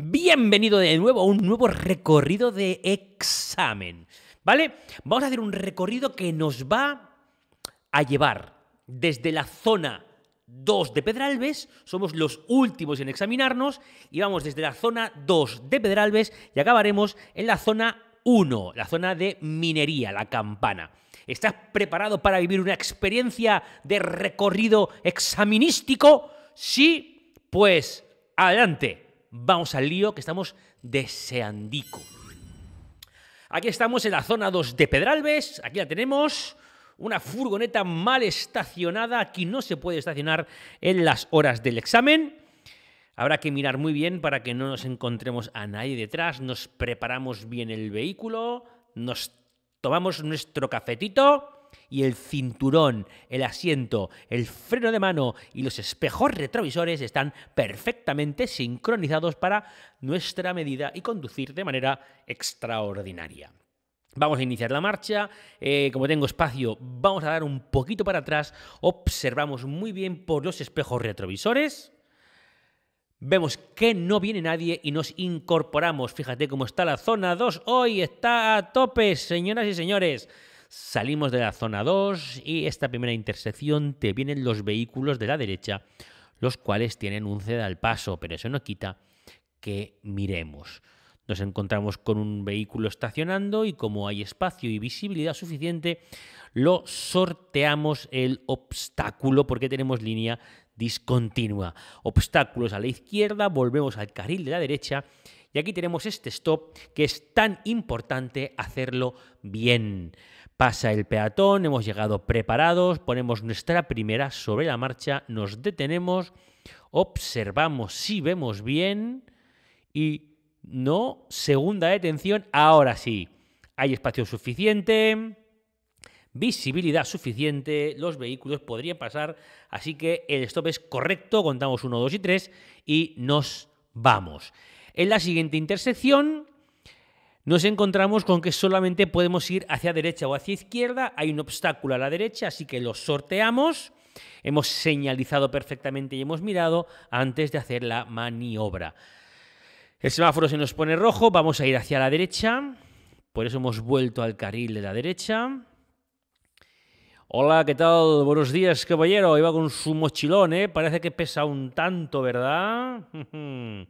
Bienvenido de nuevo a un nuevo recorrido de examen. ¿Vale? Vamos a hacer un recorrido que nos va a llevar desde la zona 2 de Pedralbes, somos los últimos en examinarnos, y vamos desde la zona 2 de Pedralbes y acabaremos en la zona 1, la zona de minería, la campana. ¿Estás preparado para vivir una experiencia de recorrido examinístico? Sí, pues adelante vamos al lío que estamos deseandico. Aquí estamos en la zona 2 de Pedralbes, aquí la tenemos, una furgoneta mal estacionada, aquí no se puede estacionar en las horas del examen. Habrá que mirar muy bien para que no nos encontremos a nadie detrás, nos preparamos bien el vehículo, nos tomamos nuestro cafetito y el cinturón, el asiento, el freno de mano y los espejos retrovisores están perfectamente sincronizados para nuestra medida y conducir de manera extraordinaria. Vamos a iniciar la marcha, eh, como tengo espacio vamos a dar un poquito para atrás, observamos muy bien por los espejos retrovisores, Vemos que no viene nadie y nos incorporamos. Fíjate cómo está la zona 2. Hoy está a tope, señoras y señores. Salimos de la zona 2 y esta primera intersección te vienen los vehículos de la derecha, los cuales tienen un al paso, pero eso no quita que miremos. Nos encontramos con un vehículo estacionando y como hay espacio y visibilidad suficiente, lo sorteamos el obstáculo porque tenemos línea discontinua. Obstáculos a la izquierda, volvemos al carril de la derecha y aquí tenemos este stop que es tan importante hacerlo bien. Pasa el peatón, hemos llegado preparados, ponemos nuestra primera sobre la marcha, nos detenemos, observamos si vemos bien y no, segunda detención, ahora sí, hay espacio suficiente, visibilidad suficiente, los vehículos podrían pasar, así que el stop es correcto, contamos 1, 2 y 3 y nos vamos. En la siguiente intersección nos encontramos con que solamente podemos ir hacia derecha o hacia izquierda, hay un obstáculo a la derecha, así que lo sorteamos, hemos señalizado perfectamente y hemos mirado antes de hacer la maniobra. El semáforo se nos pone rojo, vamos a ir hacia la derecha, por eso hemos vuelto al carril de la derecha. Hola, ¿qué tal? Buenos días, caballero. Iba con su mochilón, ¿eh? Parece que pesa un tanto, ¿verdad?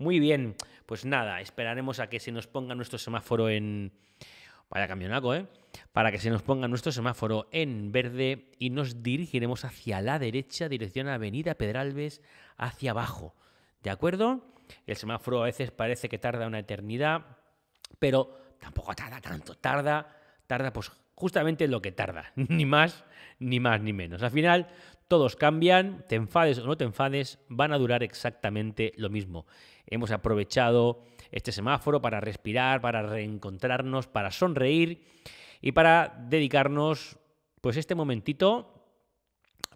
Muy bien, pues nada, esperaremos a que se nos ponga nuestro semáforo en... Vaya camionaco, ¿eh? Para que se nos ponga nuestro semáforo en verde y nos dirigiremos hacia la derecha, dirección a Avenida Pedralbes, hacia abajo. ¿De acuerdo? El semáforo a veces parece que tarda una eternidad, pero tampoco tarda tanto. Tarda, tarda pues justamente lo que tarda, ni más, ni más, ni menos. Al final, todos cambian, te enfades o no te enfades, van a durar exactamente lo mismo. Hemos aprovechado este semáforo para respirar, para reencontrarnos, para sonreír y para dedicarnos pues este momentito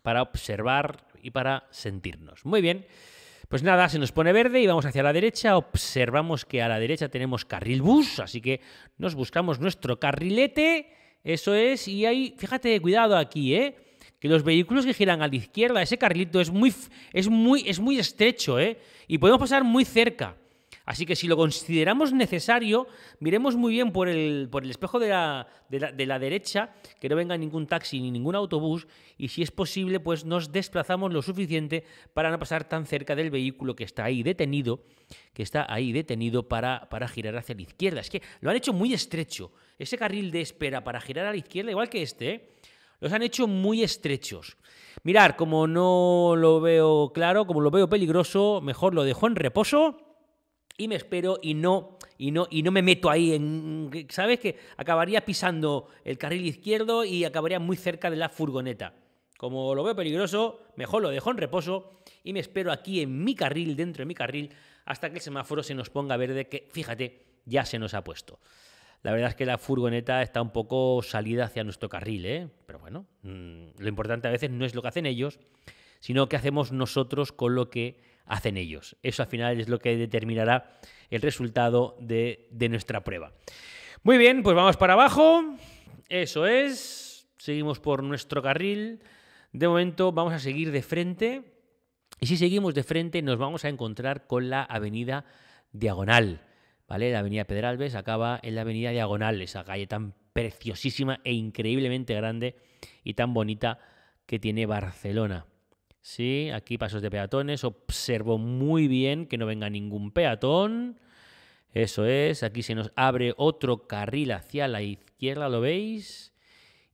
para observar y para sentirnos. Muy bien. Pues nada, se nos pone verde y vamos hacia la derecha. Observamos que a la derecha tenemos carril bus, así que nos buscamos nuestro carrilete. Eso es, y ahí, fíjate, cuidado aquí, ¿eh? que los vehículos que giran a la izquierda, ese carrilito es muy, es muy, es muy estrecho, ¿eh? Y podemos pasar muy cerca. Así que si lo consideramos necesario, miremos muy bien por el, por el espejo de la, de, la, derecha, que no venga ningún taxi ni ningún autobús, y si es posible, pues nos desplazamos lo suficiente para no pasar tan cerca del vehículo que está ahí detenido, que está ahí detenido para, para girar hacia la izquierda. Es que lo han hecho muy estrecho. Ese carril de espera para girar a la izquierda, igual que este, ¿eh? Los han hecho muy estrechos. Mirar, como no lo veo claro, como lo veo peligroso, mejor lo dejo en reposo y me espero y no y no y no me meto ahí en sabes que acabaría pisando el carril izquierdo y acabaría muy cerca de la furgoneta. Como lo veo peligroso, mejor lo dejo en reposo y me espero aquí en mi carril, dentro de mi carril, hasta que el semáforo se nos ponga verde, que fíjate, ya se nos ha puesto la verdad es que la furgoneta está un poco salida hacia nuestro carril, ¿eh? Pero bueno, mm, lo importante a veces no es lo que hacen ellos, sino qué hacemos nosotros con lo que hacen ellos. Eso al final es lo que determinará el resultado de, de nuestra prueba. Muy bien, pues vamos para abajo. Eso es. Seguimos por nuestro carril. De momento vamos a seguir de frente. Y si seguimos de frente nos vamos a encontrar con la avenida Diagonal. ¿vale? La avenida Pedralbes acaba en la avenida Diagonal, esa calle tan preciosísima e increíblemente grande y tan bonita que tiene Barcelona. Sí, aquí pasos de peatones, observo muy bien que no venga ningún peatón. Eso es, aquí se nos abre otro carril hacia la izquierda, ¿lo veis?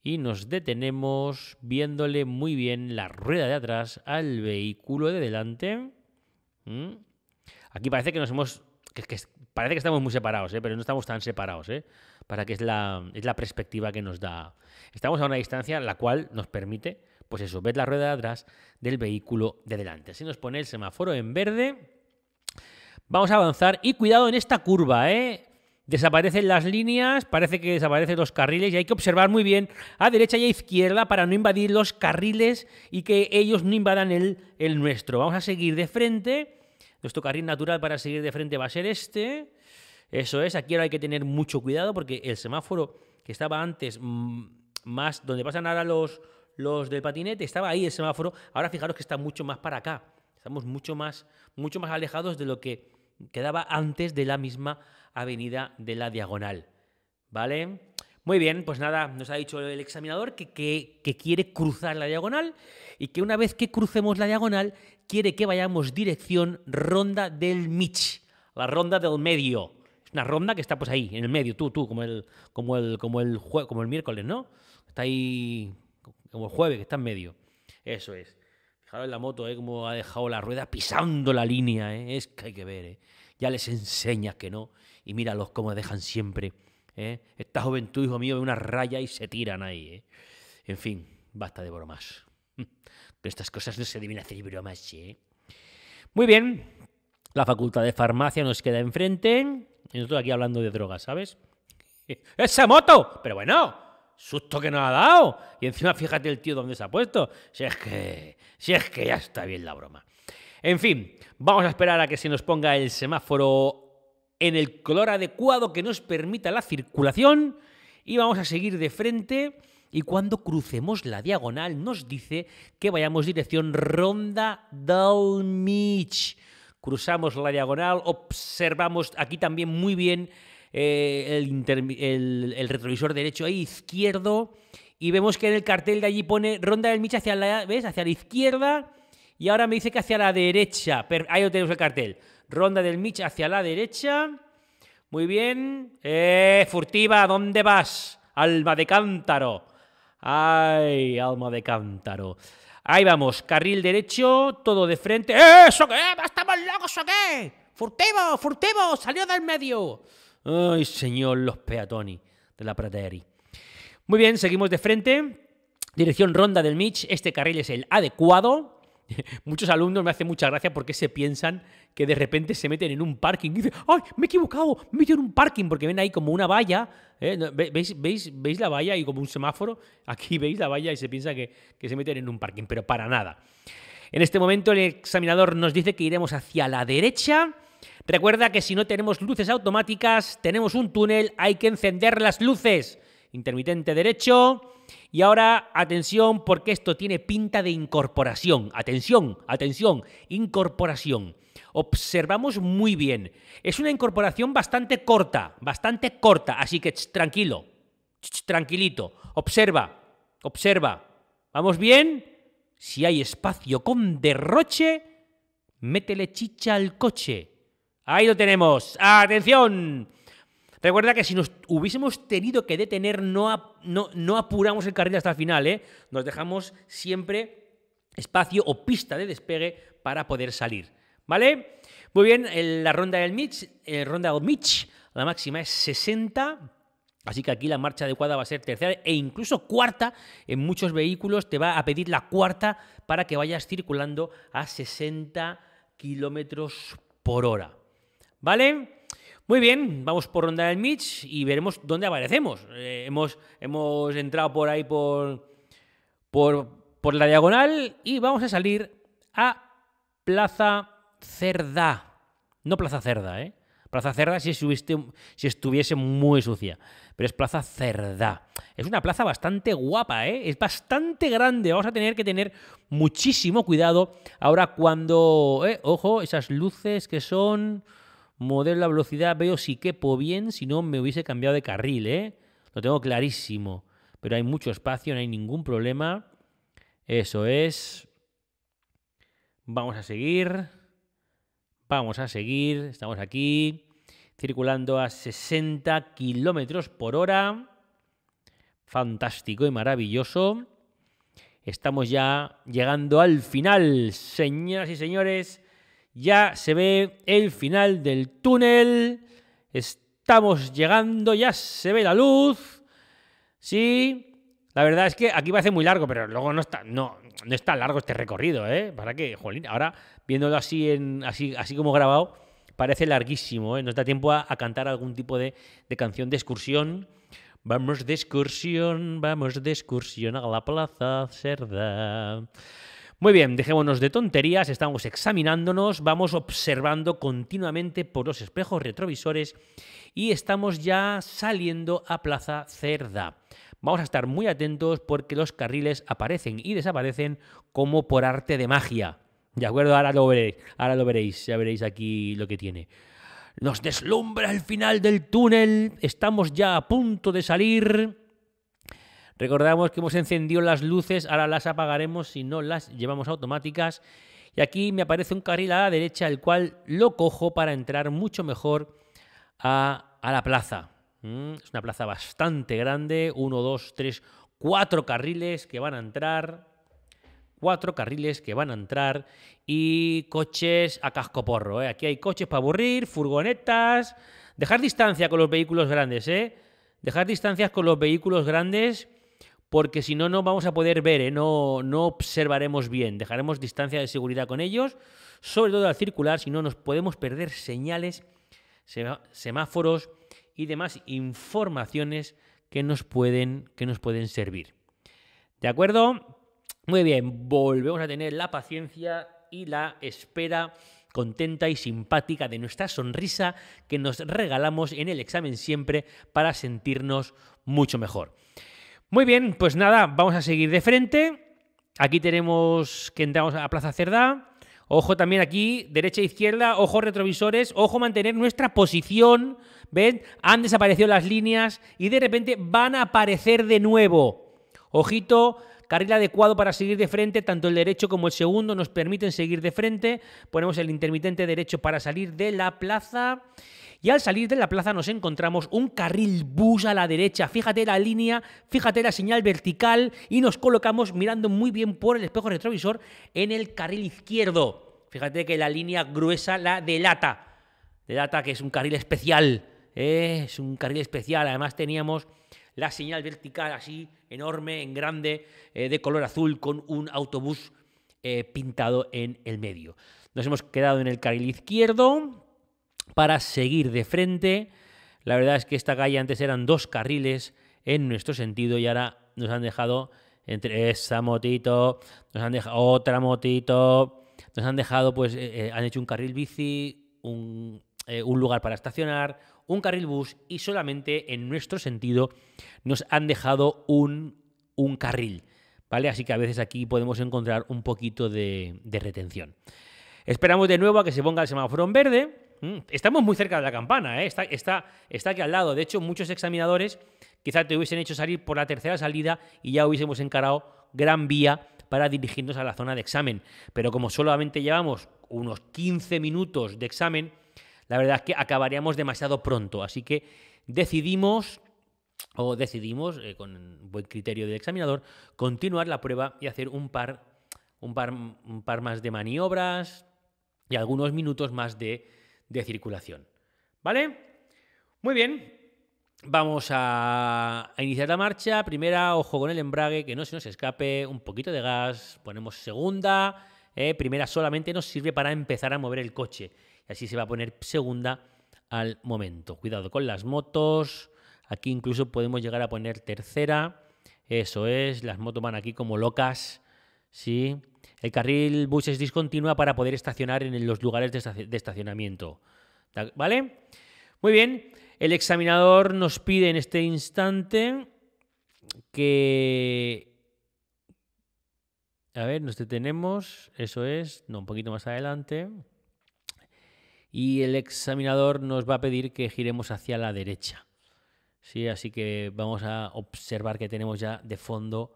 y nos detenemos viéndole muy bien la rueda de atrás al vehículo de delante. ¿Mm? Aquí parece que nos hemos. que, parece que estamos muy separados, ¿eh? pero no estamos tan separados, ¿eh? para que es la, perspectiva que nos da. Estamos a una distancia la cual nos permite, pues eso, ver la rueda de atrás del vehículo de delante. Si nos pone el semáforo en verde, vamos a avanzar y cuidado en esta curva, ¿eh? Desaparecen las líneas, parece que desaparecen los carriles y hay que observar muy bien a derecha y a izquierda para no invadir los carriles y que ellos no invadan el, el nuestro. Vamos a seguir de frente nuestro carril natural para seguir de frente va a ser este. Eso es, aquí ahora hay que tener mucho cuidado porque el semáforo que estaba antes mm, más donde pasan ahora los, los del patinete, estaba ahí el semáforo, ahora fijaros que está mucho más para acá. Estamos mucho más, mucho más alejados de lo que quedaba antes de la misma avenida de la diagonal. ¿Vale? Muy bien, pues nada, nos ha dicho el examinador que, quiere cruzar la diagonal y que una vez que crucemos la diagonal quiere que vayamos dirección ronda del Mich, la ronda del medio. Es una ronda que está pues ahí, en el medio, tú, tú, como el, como como el, como el miércoles, ¿no? Está ahí como el jueves, que está en medio. Eso es. Fijaros en la moto, ¿eh? Cómo ha dejado la rueda pisando la línea, ¿eh? Es que hay que ver, ¿eh? Ya les enseña que no. Y míralos cómo dejan siempre ¿eh? Esta juventud, hijo mío, ve una raya y se tiran ahí. ¿eh? En fin, basta de bromas. Pero estas cosas no se deben hacer bromas, ¿eh? Muy bien, la facultad de farmacia nos queda enfrente. Y nosotros aquí hablando de drogas, ¿sabes? ¡Esa moto! Pero bueno, susto que nos ha dado. Y encima fíjate el tío dónde se ha puesto. Si es que, si es que ya está bien la broma. En fin, vamos a esperar a que se nos ponga el semáforo en el color adecuado que nos permita la circulación y vamos a seguir de frente y cuando crucemos la diagonal nos dice que vayamos dirección Ronda del mitch. Cruzamos la diagonal, observamos aquí también muy bien eh, el, retrovisor derecho e izquierdo y vemos que en el cartel de allí pone Ronda del Mitch hacia la, ¿ves? hacia la izquierda y ahora me dice que hacia la derecha. Pero ahí lo tenemos el cartel. Ronda del Mitch hacia la derecha. Muy bien. Eh, furtiva, ¿dónde vas? Alma de cántaro. Ay, alma de cántaro. Ahí vamos, carril derecho, todo de frente. ¡Eh, eso qué! ¡Estamos locos o qué! ¡Furtivo, furtivo! ¡Salió del medio! ¡Ay, señor, los peatones de la Prateri! Muy bien, seguimos de frente. Dirección ronda del Mitch. Este carril es el adecuado. muchos alumnos me hacen mucha gracia porque se piensan que de repente se meten en un parking y dicen, ¡ay, me he equivocado! Me he metido en un parking porque ven ahí como una valla. ¿eh? ¿Veis, veis, la valla y como un semáforo? Aquí veis la valla y se piensa que se meten en un parking, pero para nada. En este momento el examinador nos dice que iremos hacia la derecha. Recuerda que si no tenemos luces automáticas, tenemos un túnel, hay que encender las luces. Intermitente derecho, y ahora, atención, porque esto tiene pinta de incorporación. Atención, atención, incorporación. Observamos muy bien. Es una incorporación bastante corta, bastante corta, así que tranquilo, tranquilito. Observa, observa. ¿Vamos bien? Si hay espacio con derroche, métele chicha al coche. Ahí lo tenemos. ¡Atención! Recuerda que si nos hubiésemos tenido que detener, no, apuramos el carril hasta el final, ¿eh? Nos dejamos siempre espacio o pista de despegue para poder salir. ¿Vale? Muy bien, la ronda del Mitch, eh, ronda la máxima es 60. Así que aquí la marcha adecuada va a ser tercera e incluso cuarta. En muchos vehículos te va a pedir la cuarta para que vayas circulando a 60 kilómetros por hora. ¿Vale? Muy bien, vamos por ronda del Mitch y veremos dónde aparecemos. Eh, hemos, hemos, entrado por ahí por, por, por, la diagonal y vamos a salir a Plaza Cerda. No Plaza Cerda, ¿eh? Plaza Cerda si, si estuviese muy sucia, pero es Plaza Cerda. Es una plaza bastante guapa, ¿eh? Es bastante grande. Vamos a tener que tener muchísimo cuidado ahora cuando... Eh, ojo, esas luces que son modelo la velocidad, veo si quepo bien, si no me hubiese cambiado de carril, ¿eh? Lo tengo clarísimo. Pero hay mucho espacio, no hay ningún problema. Eso es. Vamos a seguir. Vamos a seguir. Estamos aquí. Circulando a 60 kilómetros por hora. Fantástico y maravilloso. Estamos ya llegando al final, señoras y señores ya se ve el final del túnel. Estamos llegando, ya se ve la luz. Sí. La verdad es que aquí parece muy largo, pero luego no está, no, no está largo este recorrido, ¿eh? Para que, jolín, ahora viéndolo así, en, así, así como grabado, parece larguísimo, ¿eh? Nos da tiempo a, cantar algún tipo de, de canción de excursión. Vamos de excursión, vamos de excursión a la plaza Cerda. Muy bien, dejémonos de tonterías, estamos examinándonos, vamos observando continuamente por los espejos retrovisores y estamos ya saliendo a Plaza Cerda. Vamos a estar muy atentos porque los carriles aparecen y desaparecen como por arte de magia. ¿De acuerdo? Ahora lo veréis, ahora lo veréis, ya veréis aquí lo que tiene. Nos deslumbra el final del túnel, estamos ya a punto de salir Recordamos que hemos encendido las luces, ahora las apagaremos si no las llevamos automáticas. Y aquí me aparece un carril a la derecha, el cual lo cojo para entrar mucho mejor a, la plaza. Mm, es una plaza bastante grande, uno, dos, tres, cuatro carriles que van a entrar, cuatro carriles que van a entrar y coches a cascoporro. porro. ¿eh? Aquí hay coches para aburrir, furgonetas. Dejar distancia con los vehículos grandes, ¿eh? Dejar distancias con los vehículos grandes porque si no, no vamos a poder ver, ¿eh? no, observaremos bien, dejaremos distancia de seguridad con ellos, sobre todo al circular, si no nos podemos perder señales, semáforos y demás informaciones que nos pueden, que nos pueden servir. ¿De acuerdo? Muy bien, volvemos a tener la paciencia y la espera contenta y simpática de nuestra sonrisa que nos regalamos en el examen siempre para sentirnos mucho mejor. Muy bien, pues nada, vamos a seguir de frente. Aquí tenemos que entramos a Plaza Cerdá. Ojo también aquí, derecha e izquierda, ojo retrovisores, ojo mantener nuestra posición. ¿Ven? Han desaparecido las líneas y de repente van a aparecer de nuevo. Ojito, carril adecuado para seguir de frente, tanto el derecho como el segundo nos permiten seguir de frente. Ponemos el intermitente derecho para salir de la plaza y al salir de la plaza nos encontramos un carril bus a la derecha. Fíjate la línea, fíjate la señal vertical y nos colocamos mirando muy bien por el espejo retrovisor en el carril izquierdo. Fíjate que la línea gruesa la delata. Delata que es un carril especial. ¿eh? Es un carril especial. Además teníamos la señal vertical así, enorme, en grande, eh, de color azul, con un autobús eh, pintado en el medio. Nos hemos quedado en el carril izquierdo para seguir de frente. La verdad es que esta calle antes eran dos carriles en nuestro sentido y ahora nos han dejado entre esa motito, nos han dejado otra motito, nos han dejado, pues, eh, eh, han hecho un carril bici, eh, un, lugar para estacionar, un carril bus y solamente en nuestro sentido nos han dejado un, carril, ¿vale? Así que a veces aquí podemos encontrar un poquito de, de retención. Esperamos de nuevo a que se ponga el semáforo en verde Mm, estamos muy cerca de la campana, ¿eh? está, está, está aquí al lado. De hecho, muchos examinadores quizá te hubiesen hecho salir por la tercera salida y ya hubiésemos encarado gran vía para dirigirnos a la zona de examen. Pero como solamente llevamos unos 15 minutos de examen, la verdad es que acabaríamos demasiado pronto. Así que decidimos, o decidimos, eh, con buen criterio del examinador, continuar la prueba y hacer un par, un par, un par más de maniobras y algunos minutos más de de circulación. ¿Vale? Muy bien. Vamos a, iniciar la marcha. Primera, ojo con el embrague, que no se nos escape. Un poquito de gas. Ponemos segunda. Eh, primera solamente nos sirve para empezar a mover el coche. Y así se va a poner segunda al momento. Cuidado con las motos. Aquí incluso podemos llegar a poner tercera. Eso es. Las motos van aquí como locas. Sí. El carril buses discontinua para poder estacionar en los lugares de estacionamiento. ¿Vale? Muy bien. El examinador nos pide en este instante que... A ver, nos detenemos. Eso es. No, un poquito más adelante. Y el examinador nos va a pedir que giremos hacia la derecha. Sí, así que vamos a observar que tenemos ya de fondo,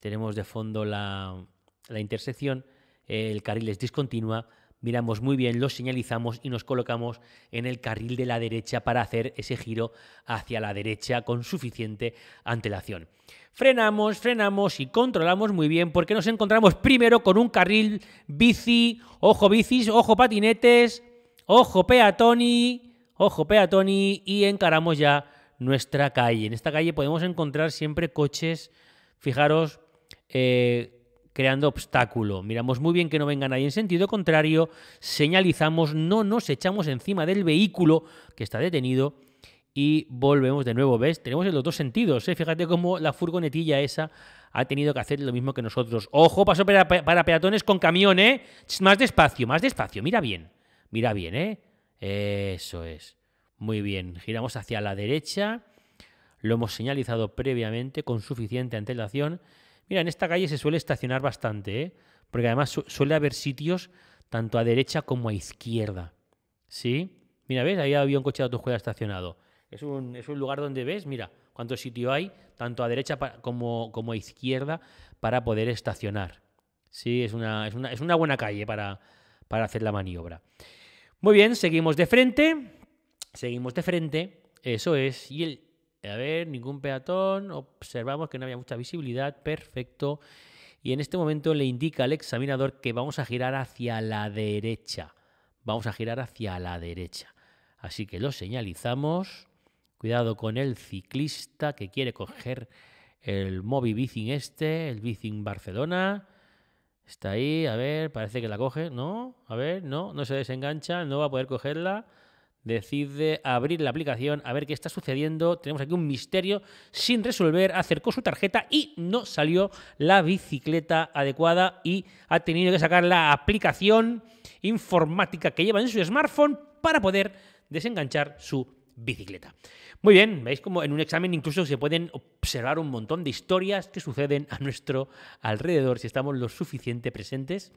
tenemos de fondo la, la intersección, eh, el carril es discontinua, miramos muy bien, lo señalizamos y nos colocamos en el carril de la derecha para hacer ese giro hacia la derecha con suficiente antelación. Frenamos, frenamos y controlamos muy bien porque nos encontramos primero con un carril bici, ojo bicis, ojo patinetes, ojo peatoni, ojo peatoni y encaramos ya nuestra calle. En esta calle podemos encontrar siempre coches, fijaros, eh, creando obstáculo. Miramos muy bien que no venga nadie en sentido contrario, señalizamos, no nos echamos encima del vehículo que está detenido y volvemos de nuevo, ¿ves? Tenemos en los dos sentidos, ¿eh? Fíjate cómo la furgonetilla esa ha tenido que hacer lo mismo que nosotros. Ojo, paso para, para peatones con camión, ¿eh? Más despacio, más despacio, mira bien, mira bien, ¿eh? Eso es. Muy bien, giramos hacia la derecha, lo hemos señalizado previamente con suficiente antelación Mira, en esta calle se suele estacionar bastante, ¿eh? porque además suele haber sitios tanto a derecha como a izquierda. ¿Sí? Mira, ¿ves? Ahí había un coche de autoescuela estacionado. Es un, es un lugar donde ves, mira, cuánto sitio hay, tanto a derecha como, como a izquierda, para poder estacionar. Sí, es una, es una buena calle para, para hacer la maniobra. Muy bien, seguimos de frente. Seguimos de frente. Eso es. Y el a ver, ningún peatón, observamos que no había mucha visibilidad, perfecto. Y en este momento le indica al examinador que vamos a girar hacia la derecha. Vamos a girar hacia la derecha. Así que lo señalizamos. Cuidado con el ciclista que quiere coger el Mobi Bicing este, el Bicing Barcelona. Está ahí, a ver, parece que la coge, ¿no? A ver, no, no se desengancha, no va a poder cogerla decide abrir la aplicación a ver qué está sucediendo. Tenemos aquí un misterio sin resolver. Acercó su tarjeta y no salió la bicicleta adecuada y ha tenido que sacar la aplicación informática que lleva en su smartphone para poder desenganchar su bicicleta. Muy bien, veis como en un examen incluso se pueden observar un montón de historias que suceden a nuestro alrededor si estamos lo suficiente presentes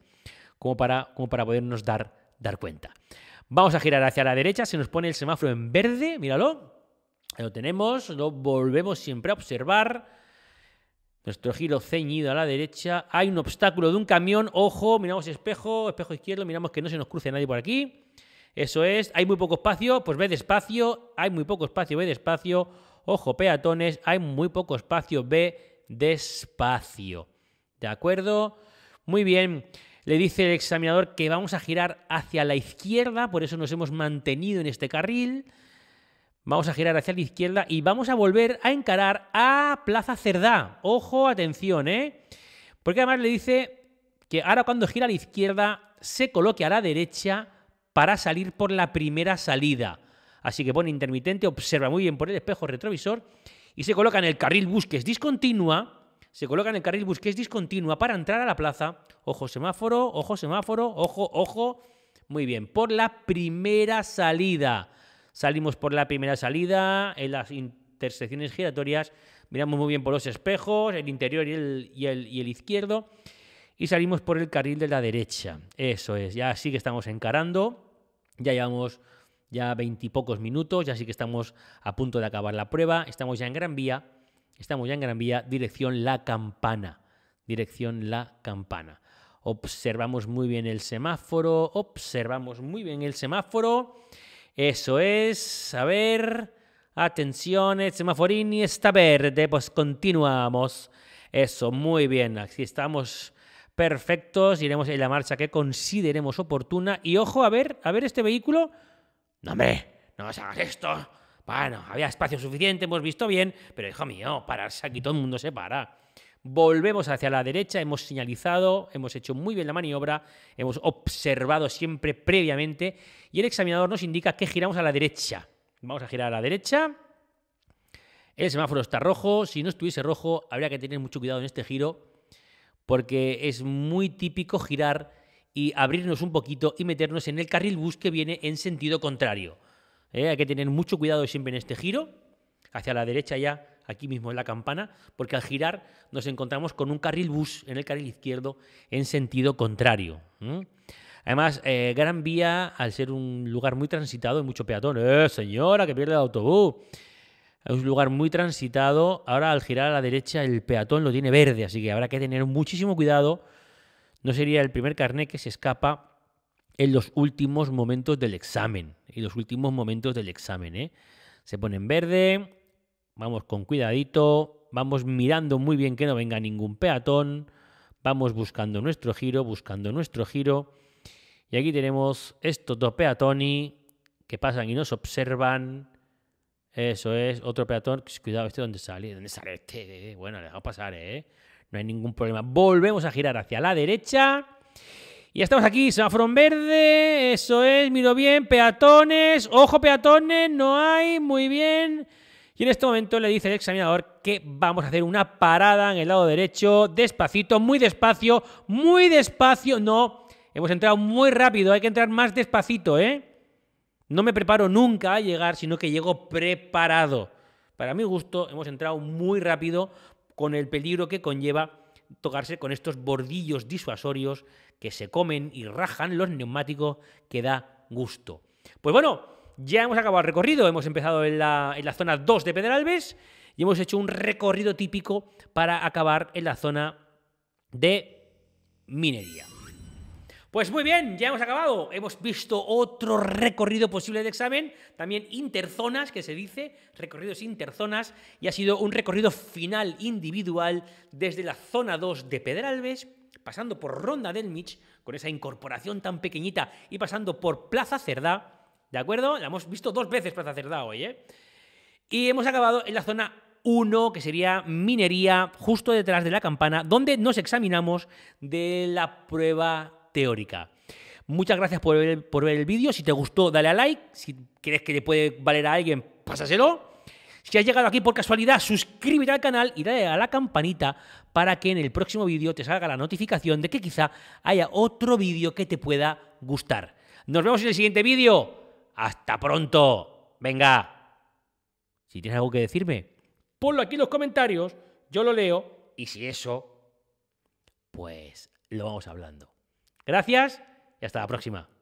como para, como para podernos dar, dar cuenta. Vamos a girar hacia la derecha, se nos pone el semáforo en verde, míralo. lo tenemos, lo volvemos siempre a observar. Nuestro giro ceñido a la derecha. Hay un obstáculo de un camión. Ojo, miramos espejo, espejo izquierdo, miramos que no se nos cruce nadie por aquí. Eso es. Hay muy poco espacio, pues ve despacio. Hay muy poco espacio, ve despacio. Ojo, peatones, hay muy poco espacio, ve despacio. ¿De acuerdo? Muy bien. Le dice el examinador que vamos a girar hacia la izquierda, por eso nos hemos mantenido en este carril. Vamos a girar hacia la izquierda y vamos a volver a encarar a Plaza Cerdá. Ojo, atención, ¿eh? Porque además le dice que ahora cuando gira a la izquierda se coloque a la derecha para salir por la primera salida. Así que pone intermitente, observa muy bien por el espejo retrovisor y se coloca en el carril Busques discontinua se coloca en el carril es discontinua para entrar a la plaza. Ojo semáforo, ojo semáforo, ojo, ojo. Muy bien, por la primera salida. Salimos por la primera salida, en las intersecciones giratorias, miramos muy bien por los espejos, el interior y el, y el izquierdo, y salimos por el carril de la derecha. Eso es, ya sí que estamos encarando, ya llevamos ya veintipocos minutos, ya sí que estamos a punto de acabar la prueba, estamos ya en Gran Vía Estamos ya en Gran Vía, dirección La Campana. Dirección La Campana. Observamos muy bien el semáforo. Observamos muy bien el semáforo. Eso es. A ver. Atención, el y está verde. Pues continuamos. Eso, muy bien. Aquí estamos perfectos. Iremos en la marcha que consideremos oportuna. Y ojo, a ver, a ver este vehículo. No, me! no me hagas esto. Bueno, había espacio suficiente, hemos visto bien, pero hijo mío, pararse aquí todo el mundo se para. Volvemos hacia la derecha, hemos señalizado, hemos hecho muy bien la maniobra, hemos observado siempre previamente y el examinador nos indica que giramos a la derecha. Vamos a girar a la derecha. El semáforo está rojo. Si no estuviese rojo, habría que tener mucho cuidado en este giro porque es muy típico girar y abrirnos un poquito y meternos en el carril bus que viene en sentido contrario. ¿eh? hay que tener mucho cuidado siempre en este giro, hacia la derecha ya, aquí mismo en la campana, porque al girar nos encontramos con un carril bus en el carril izquierdo en sentido contrario. Además, eh, Gran Vía, al ser un lugar muy transitado y mucho peatón, ¡eh, señora, que pierde el autobús! Es un lugar muy transitado. Ahora, al girar a la derecha, el peatón lo tiene verde, así que habrá que tener muchísimo cuidado. No sería el primer carnet que se escapa en los últimos momentos del examen. y los últimos momentos del examen. ¿eh? Se pone en verde, vamos con cuidadito, vamos mirando muy bien que no venga ningún peatón, vamos buscando nuestro giro, buscando nuestro giro. Y aquí tenemos estos dos peatones que pasan y nos observan. Eso es, otro peatón. Cuidado, este dónde sale, dónde sale este. Bueno, le dejo pasar, ¿eh? No hay ningún problema. Volvemos a girar hacia la derecha. Y estamos aquí, semáforo verde, eso es, miro bien, peatones, ojo peatones, no hay, muy bien. Y en este momento le dice el examinador que vamos a hacer una parada en el lado derecho, despacito, muy despacio, muy despacio. No, hemos entrado muy rápido, hay que entrar más despacito, ¿eh? No me preparo nunca a llegar, sino que llego preparado. Para mi gusto, hemos entrado muy rápido con el peligro que conlleva tocarse con estos bordillos disuasorios que se comen y rajan los neumáticos que da gusto. Pues bueno, ya hemos acabado el recorrido, hemos empezado en la, zona 2 de Pedralbes y hemos hecho un recorrido típico para acabar en la zona de minería. Pues muy bien, ya hemos acabado. Hemos visto otro recorrido posible de examen, también interzonas, que se dice, recorridos interzonas, y ha sido un recorrido final individual desde la zona 2 de Pedralbes pasando por Ronda del Mich, con esa incorporación tan pequeñita, y pasando por Plaza Cerdá, ¿de acuerdo? La hemos visto dos veces Plaza Cerdá hoy, ¿eh? Y hemos acabado en la zona 1, que sería minería, justo detrás de la campana, donde nos examinamos de la prueba teórica. Muchas gracias por ver, por ver el vídeo. Si te gustó, dale a like. Si crees que le puede valer a alguien, pásaselo. Si has llegado aquí por casualidad, suscríbete al canal y dale a la campanita para que en el próximo vídeo te salga la notificación de que quizá haya otro vídeo que te pueda gustar. Nos vemos en el siguiente vídeo. Hasta pronto. Venga. Si tienes algo que decirme, ponlo aquí en los comentarios, yo lo leo y si eso, pues lo vamos hablando. Gracias y hasta la próxima.